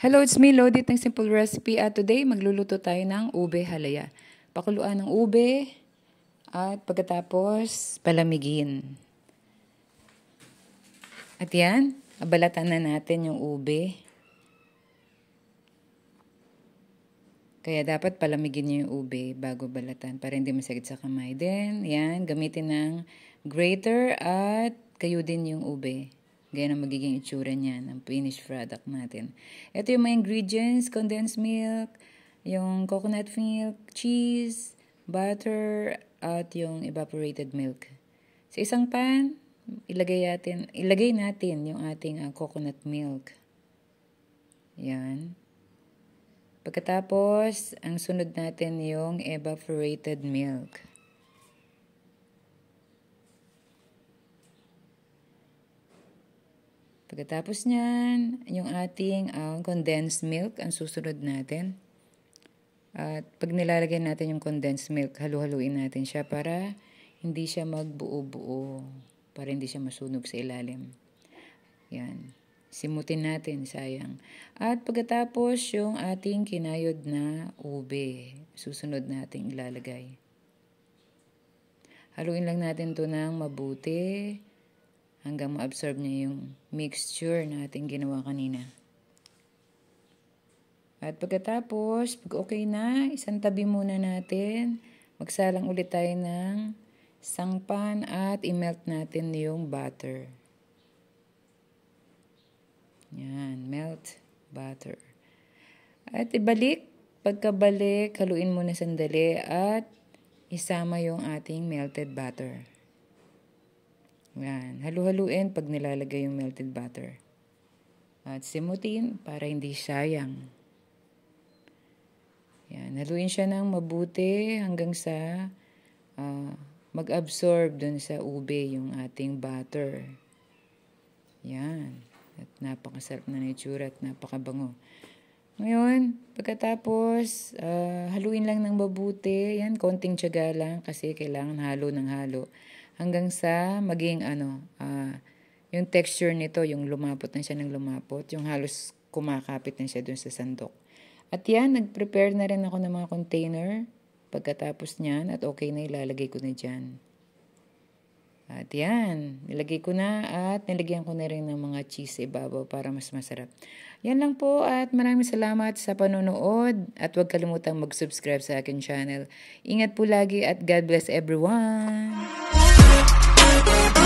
Hello, it's me, Lodit ng Simple Recipe. At today, magluluto tayo ng ube halaya. Pakuluan ng ube at pagkatapos, palamigin. At yan, abalatan na natin yung ube. Kaya dapat palamigin niyo yung ube bago balatan para hindi masakit sa kamay. Then, yan, gamitin ng grater at kayo din yung ube. Ganyan ang magiging itsura niyan, ang finished product natin. Ito yung mga ingredients, condensed milk, yung coconut milk, cheese, butter, at yung evaporated milk. Sa isang pan, ilagay natin, ilagay natin yung ating uh, coconut milk. Yan. Pagkatapos, ang sunod natin yung evaporated milk. Pagkatapos niyan, yung ating uh, condensed milk ang susunod natin. At pag nilalagay natin yung condensed milk, halu-haluin natin siya para hindi siya magbuo-buo, para hindi siya masunog sa ilalim. Yan. Simutin natin, sayang. At pagkatapos, yung ating kinayod na ube, susunod natin ilalagay. Haluin lang natin to ng mabuti. Mabuti hanggang ma-absorb niya yung mixture na ating ginawa kanina. At pagkatapos, pag okay na, isang tabi muna natin. Magsalang ulit tayo ng sangpan at i-melt natin yung butter. Yan, melt butter. At ibalik, pagkabalik, haluin muna sandali at isama yung ating melted butter. Yan. Halu-haluin pag nilalagay yung melted butter. At simutin para hindi sayang. Yan. Haluin siya ng mabuti hanggang sa uh, mag-absorb dun sa ube yung ating butter. Yan. At napakasarap na naitsura at napakabango. Ngayon, pagkatapos, uh, haluin lang ng mabuti. Yan, konting tiyaga lang kasi kailangan halo ng halo hanggang sa maging ano, uh, yung texture nito, yung lumapot na siya ng lumapot, yung halos kumakapit na siya dun sa sandok. At yan, nag-prepare na rin ako ng mga container pagkatapos niyan at okay na ilalagay ko na dyan. At yan, nilagay ko na at nilagyan ko na rin ng mga cheese ibabaw para mas masarap. Yan lang po at maraming salamat sa panonood at huwag kalimutang mag-subscribe sa akin channel. Ingat po lagi at God bless everyone! Oh, oh, oh, oh,